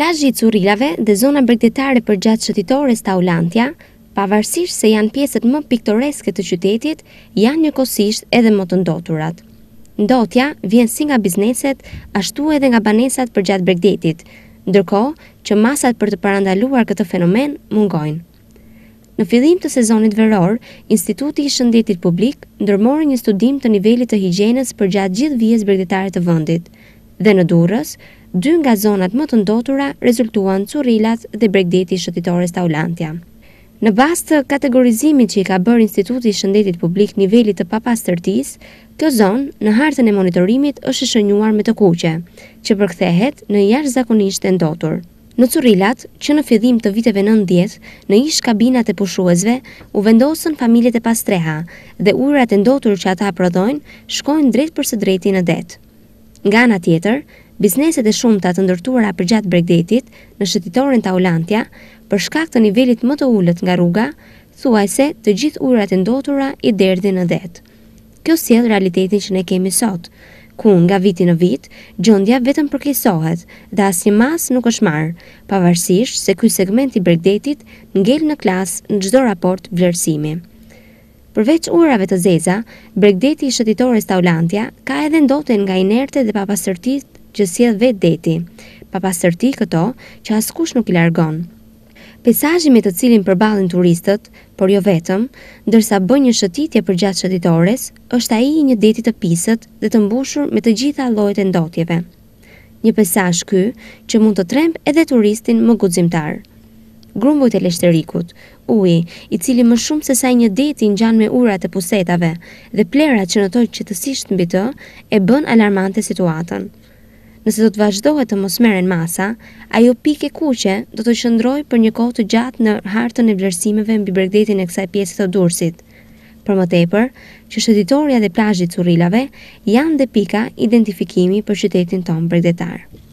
Plazhi i Curilave dhe zona bregdetare për gjatë shëtitores Taulantja, pavarësisht se janë pjesët më piktoreske të qytetit, janë një kosisht edhe më të ndoturat. Ndotja vjen si nga bizneset, ashtu edhe nga banesat për gjatë bregdetit, ndërko që masat për të parandaluar këtë fenomen mungojnë. Në fillim të sezonit veror, Instituti i Shëndetit Publik ndërmori një studim të nivelit të higjenës për gjatë gjithë vijes bregdetare të vëndit, dhe në durës, dy nga zonat më të ndotura rezultuan Curilat dhe Bregdeti Shëtitores aulantja. Në bastë të kategorizimin që i ka bërë Instituti Shëndetit Publik nivelit të papastërtis, kjo zonë në hartën e monitorimit është shënjuar me të kuqe, që përkthehet në jash zakonisht e ndotur. Në Curilat, që në fjedhim të viteve nëndjet, në ish kabinat e pushuesve, u vendosën familjet e pastreha dhe ujrat e ndotur që ata prodhojnë shkojnë drejt për së drejti në detë. Nga ana tjetër, bizneset e shumta të ndërtuara përgjatë Bregdetit në shëtitoren aulantja, për shkak të nivelit më të ulët nga rruga, thuajse të gjithë urat e ndotura i derdhin në det. Kjo sjell realitetin që ne kemi sot, ku nga viti në vit gjendja vetëm përkeqësohet dhe asnjë mas nuk është marr, pavarësisht se ky segment i Bregdetit ngel në klasë në çdo raport vlerësimi. Përveç urave të zeza, bregdeti i shëtitores t'aulantja ka edhe ndotën nga inerte dhe papasërtit që sjell vet deti. Papasërti këto që askush nuk i largon. Pejsazhi me të cilin përballen turistët, por jo vetëm, ndërsa bën një shëtitje përgjatë shëtitores, është ai i një deti të pisët dhe të mbushur me të gjitha llojet e ndotjeve. Një pejsazh ky që mund të tremb edhe turistin më guximtar grumbujt e leshterikut, uj, i cili më shumë se saj një deti në gjanë me urat e pusetave dhe plerat që nëtoj qëtësisht mbi të, e bën alarmante situatën. Nëse do të vazhdohet të mos meren masa, ajo pike e kuqe do të shëndroj për një kohë të gjatë në hartën e vlerësimeve mbi bregdetin e kësaj pjesë të dursit. Për më tepër, që shëtitoria dhe plajit surilave janë dhe pika identifikimi për qytetin tonë bregdetarë.